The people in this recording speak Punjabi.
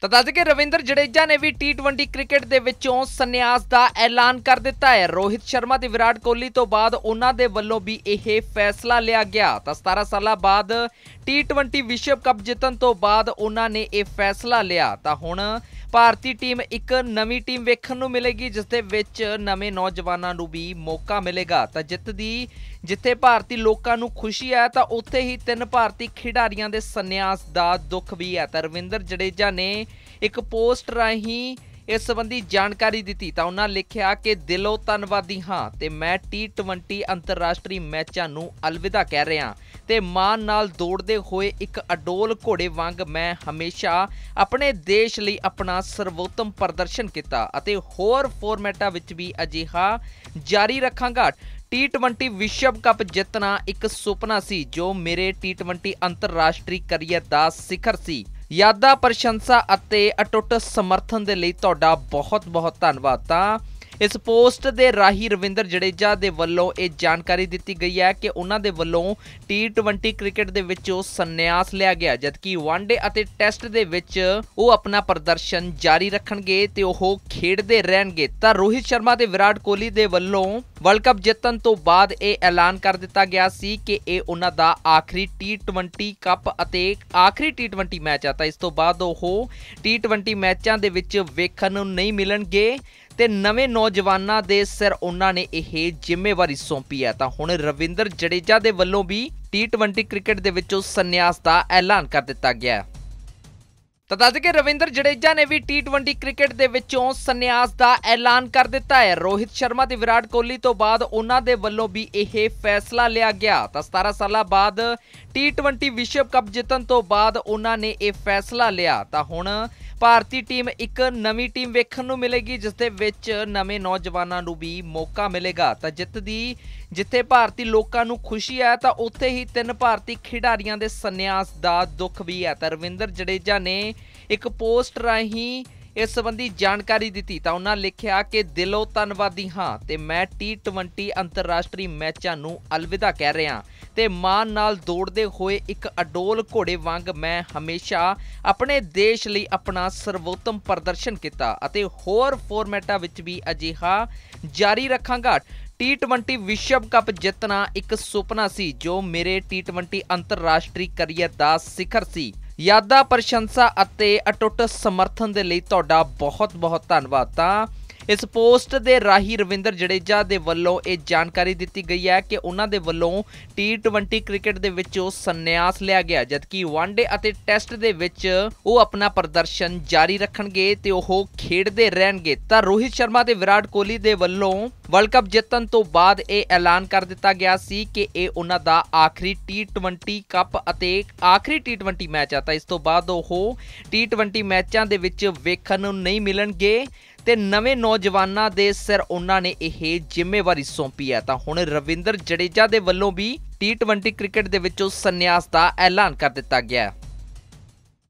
ਤਾਂ ਦੱਸ ਕਿ ਰਵਿੰਦਰ ਜਡੇਜਾ ਨੇ ਵੀ T20 ਕ੍ਰਿਕਟ ਦੇ ਵਿੱਚੋਂ ਸੰਨਿਆਸ ਦਾ ਐਲਾਨ ਕਰ ਦਿੱਤਾ ਹੈ ਰੋਹਿਤ ਸ਼ਰਮਾ ਤੇ ਵਿਰਾਟ ਕੋਹਲੀ ਤੋਂ ਬਾਅਦ ਉਹਨਾਂ ਦੇ ਵੱਲੋਂ ਵੀ ਇਹ ਫੈਸਲਾ ਲਿਆ ਗਿਆ ਤਾਂ 17 ਸਾਲਾਂ ਬਾਅਦ T20 ਵਿਸ਼ਵ ਕੱਪ ਜਿੱਤਣ ਤੋਂ ਬਾਅਦ ਉਹਨਾਂ ਨੇ ਇਹ ਫੈਸਲਾ ਲਿਆ ਤਾਂ ਹੁਣ ਭਾਰਤੀ ਟੀਮ ਇੱਕ ਨਵੀਂ ਟੀਮ ਵੇਖਣ ਨੂੰ ਮਿਲੇਗੀ ਜਿਸ ਦੇ ਵਿੱਚ ਨਵੇਂ ਨੌਜਵਾਨਾਂ ਨੂੰ ਵੀ ਮੌਕਾ ਮਿਲੇਗਾ ਤਾਂ ਜਿੱਤ ਦੀ ਜਿੱਥੇ ਭਾਰਤੀ ਲੋਕਾਂ ਨੂੰ ਖੁਸ਼ੀ ਆ ਤਾਂ ਉੱਥੇ ਹੀ ਤਿੰਨ ਭਾਰਤੀ ਖਿਡਾਰੀਆਂ ਦੇ ਸੰਨਿਆਸ ਦਾ ਦੁੱਖ ਵੀ ਹੈ ਤਾਂ ਰਵਿੰਦਰ ਜਡੇਜਾ ਨੇ ਇੱਕ ਪੋਸਟ ਰਾਹੀਂ ਇਸ ਸੰਬੰਧੀ ਜਾਣਕਾਰੀ ਦਿੱਤੀ ਤਾਂ ਉਹਨਾਂ ਲਿਖਿਆ ਕਿ ਦਿਲੋਂ ਧੰਨਵਾਦੀ ਹਾਂ ਤੇ ਮੈਂ T20 ਅੰਤਰਰਾਸ਼ਟਰੀ ਮੈਚਾਂ ਨੂੰ ਅਲਵਿਦਾ ਕਹਿ ਰਿਹਾ ਤੇ ਮਾਨ ਨਾਲ ਦੌੜਦੇ ਹੋਏ ਇੱਕ ਅਡੋਲ ਘੋੜੇ ਵਾਂਗ ਮੈਂ ਹਮੇਸ਼ਾ ਆਪਣੇ ਦੇਸ਼ ਲਈ ਆਪਣਾ ਸਰਵੋਤਮ ਪ੍ਰਦਰਸ਼ਨ ਕੀਤਾ ਅਤੇ ਹੋਰ ਫਾਰਮੈਟਾਂ ਵਿੱਚ ਵੀ ਅਜਿਹਾ ਜਾਰੀ ਰੱਖਾਂਗਾ T20 ਵਿਸ਼ਵ ਕੱਪ ਜਿੱਤਣਾ ਇੱਕ ਸੁਪਨਾ ਸੀ ਜੋ ਮੇਰੇ T20 ਅੰਤਰਰਾਸ਼ਟਰੀ ਕਰੀਅਰ ਦਾ ਸਿਖਰ ਸੀ ਯਾਦਾ ਪ੍ਰਸ਼ੰਸਾ ਅਤੇ ਅਟੁੱਟ ਸਮਰਥਨ ਦੇ ਲਈ ਤੁਹਾਡਾ ਬਹੁਤ-ਬਹੁਤ ਧੰਨਵਾਦ ਤਾਂ ਇਸ ਪੋਸਟ ਦੇ ਰਾਹੀ ਰਵਿੰਦਰ ਜੜੇਜਾ ਦੇ ਵੱਲੋਂ ਇਹ ਜਾਣਕਾਰੀ ਦਿੱਤੀ ਗਈ ਹੈ ਕਿ ਉਹਨਾਂ ਦੇ ਵੱਲੋਂ T20 ਕ੍ਰਿਕਟ ਦੇ ਵਿੱਚੋਂ ਸੰਨਿਆਸ ਲਿਆ ਗਿਆ ਜਦਕਿ ਵਨਡੇ ਅਤੇ ਟੈਸਟ ਦੇ ਵਿੱਚ ਉਹ ਆਪਣਾ ਪ੍ਰਦਰਸ਼ਨ ਜਾਰੀ ਰੱਖਣਗੇ ਤੇ ਉਹ ਖੇਡਦੇ ਰਹਿਣਗੇ ਤਾਂ ਰੋਹਿਤ ਸ਼ਰਮਾ ਤੇ ਵਿਰਾਟ ਕੋਹਲੀ ਦੇ ਵੱਲੋਂ ਵਰਲਡ ਕੱਪ ਜਿੱਤਣ ਤੋਂ ਬਾਅਦ ਇਹ ਐਲਾਨ ਕਰ ਦਿੱਤਾ ਗਿਆ ਸੀ ਕਿ ਇਹ ਉਹਨਾਂ ਦਾ ਆਖਰੀ T20 ਕੱਪ ਅਤੇ ਆਖਰੀ T20 ਮੈਚ ਆ ਤਾਂ ਇਸ ਤੋਂ ਬਾਅਦ ਉਹ T20 ਮੈਚਾਂ ਦੇ ਵਿੱਚ ਵੇਖਣ ਨੂੰ ਨਹੀਂ ਮਿਲਣਗੇ ਤੇ ਨਵੇਂ ਨੌਜਵਾਨਾਂ ਦੇ ਸਿਰ ਉਹਨਾਂ ਨੇ ਇਹ ਜ਼ਿੰਮੇਵਾਰੀ ਸੌਂਪੀ ਹੈ ਤਾਂ ਹੁਣ ਰਵਿੰਦਰ ਜੜੇਜਾ ਦੇ ਵੱਲੋਂ ਵੀ T20 ਕ੍ਰਿਕਟ ਦੇ ਵਿੱਚੋਂ ਸੰਨਿਆਸ ਦਾ ਐਲਾਨ ਕਰ ਦਿੱਤਾ ਗਿਆ ਹੈ ਤਾਂ ਦੱਸ ਕਿ ਰਵਿੰਦਰ ਜਡੇਜਾ ਨੇ ਵੀ T20 ਕ੍ਰਿਕਟ ਦੇ ਵਿੱਚੋਂ ਸੰਨਿਆਸ ਦਾ ਐਲਾਨ ਕਰ ਦਿੱਤਾ ਹੈ ਰੋਹਿਤ ਸ਼ਰਮਾ ਤੇ ਵਿਰਾਟ ਕੋਹਲੀ ਤੋਂ ਬਾਅਦ ਉਹਨਾਂ ਦੇ ਵੱਲੋਂ ਵੀ ਇਹ ਫੈਸਲਾ ਲਿਆ ਗਿਆ ਤਾਂ 17 ਸਾਲਾਂ ਬਾਅਦ T20 ਵਿਸ਼ਵ ਕੱਪ ਜਿੱਤਣ ਤੋਂ ਬਾਅਦ ਉਹਨਾਂ ਨੇ ਇਹ ਫੈਸਲਾ ਲਿਆ ਤਾਂ ਹੁਣ ਭਾਰਤੀ ਟੀਮ ਇੱਕ ਨਵੀਂ ਟੀਮ ਵੇਖਣ ਨੂੰ ਮਿਲੇਗੀ ਜਿਸ ਦੇ ਵਿੱਚ ਨਵੇਂ ਨੌਜਵਾਨਾਂ ਨੂੰ ਵੀ ਮੌਕਾ ਮਿਲੇਗਾ ਤਾਂ ਜਿੱਤ ਦੀ ਜਿੱਥੇ ਭਾਰਤੀ ਲੋਕਾਂ ਨੂੰ ਖੁਸ਼ੀ ਹੈ ਤਾਂ ਉੱਥੇ ਹੀ ਤਿੰਨ ਭਾਰਤੀ ਖਿਡਾਰੀਆਂ ਦੇ ਸੰਨਿਆਸ ਦਾ ਦੁੱਖ ਵੀ ਹੈ ਤਾਂ ਰਵਿੰਦਰ ਜੜੇਜਾ ਨੇ ਇੱਕ ਪੋਸਟ ਰਾਹੀਂ ਇਸ ਸੰਬੰਧੀ ਜਾਣਕਾਰੀ ਦਿੱਤੀ ਤਾਂ ਉਹਨਾਂ ਲਿਖਿਆ ਕਿ ਦਿਲੋਂ ਧੰਨਵਾਦੀ ਹਾਂ ਤੇ ਮੈਂ T20 ਅੰਤਰਰਾਸ਼ਟਰੀ ਮੈਚਾਂ ਨੂੰ ਅਲਵਿਦਾ ਕਹਿ ਰਿਹਾ ਤੇ ਮਾਨ ਨਾਲ ਦੌੜਦੇ ਹੋਏ ਇੱਕ ਅਡੋਲ ਘੋੜੇ ਵਾਂਗ ਮੈਂ ਹਮੇਸ਼ਾ ਆਪਣੇ ਦੇਸ਼ ਲਈ ਆਪਣਾ ਸਰਵੋਤਮ ਪ੍ਰਦਰਸ਼ਨ ਕੀਤਾ ਅਤੇ ਹੋਰ ਫਾਰਮੈਟਾਂ ਵਿੱਚ ਵੀ ਅਜਿਹਾ ਜਾਰੀ ਰੱਖਾਂਗਾ T20 ਵਿਸ਼ਵ ਕੱਪ ਜਿੱਤਣਾ ਇੱਕ ਸੁਪਨਾ ਸੀ ਜੋ ਮੇਰੇ T20 ਅੰਤਰਰਾਸ਼ਟਰੀ ਕਰੀਅਰ ਦਾ ਸਿਖਰ ਸੀ ਯਾਦਾ ਪ੍ਰਸ਼ੰਸਾ ਅਤੇ ਅਟੁੱਟ ਸਮਰਥਨ ਦੇ ਲਈ ਤੁਹਾਡਾ ਬਹੁਤ-ਬਹੁਤ ਧੰਨਵਾਦ ਤਾਂ ਇਸ ਪੋਸਟ ਦੇ ਰਾਹੀ ਰਵਿੰਦਰ ਜੜੇਜਾ ਦੇ ਵੱਲੋਂ ਇਹ ਜਾਣਕਾਰੀ ਦਿੱਤੀ ਗਈ ਹੈ ਕਿ ਉਹਨਾਂ ਦੇ ਵੱਲੋਂ T20 ਕ੍ਰਿਕਟ ਦੇ ਵਿੱਚੋਂ ਸੰਨਿਆਸ ਲਿਆ ਗਿਆ ਜਦਕਿ ਵਨਡੇ ਅਤੇ ਟੈਸਟ ਦੇ ਵਿੱਚ ਉਹ ਆਪਣਾ ਪ੍ਰਦਰਸ਼ਨ ਜਾਰੀ ਰੱਖਣਗੇ ਤੇ ਉਹ ਖੇਡਦੇ ਰਹਿਣਗੇ ਤਾਂ ਰੋਹਿਤ ਸ਼ਰਮਾ ਤੇ ਵਿਰਾਟ ਕੋਹਲੀ ਦੇ ਵੱਲੋਂ ਵਰਲਡ ਕੱਪ ਜਿੱਤਣ ਤੋਂ ਬਾਅਦ ਇਹ ਐਲਾਨ ਕਰ ਦਿੱਤਾ ਗਿਆ ਸੀ ਕਿ ਇਹ ਉਹਨਾਂ ਦਾ ਆਖਰੀ T20 ਕੱਪ ਅਤੇ ਆਖਰੀ T20 ਮੈਚ ਆ ਤਾਂ ਇਸ ਤੋਂ ਬਾਅਦ ਉਹ T20 ਮੈਚਾਂ ਦੇ ਵਿੱਚ ਵੇਖਣ ਨੂੰ ਨਹੀਂ ਮਿਲਣਗੇ ਤੇ ਨਵੇਂ ਨੌਜਵਾਨਾਂ ਦੇ ਸਿਰ ਉਹਨਾਂ ਨੇ ਇਹ ਜ਼ਿੰਮੇਵਾਰੀ ਸੌਂਪੀ ਹੈ ਤਾਂ ਹੁਣ ਰਵਿੰਦਰ ਜੜੇਜਾ ਦੇ ਵੱਲੋਂ ਵੀ T20 ਕ੍ਰਿਕਟ ਦੇ ਵਿੱਚੋਂ ਸੰਨਿਆਸ ਦਾ ਐਲਾਨ ਕਰ ਦਿੱਤਾ ਗਿਆ ਹੈ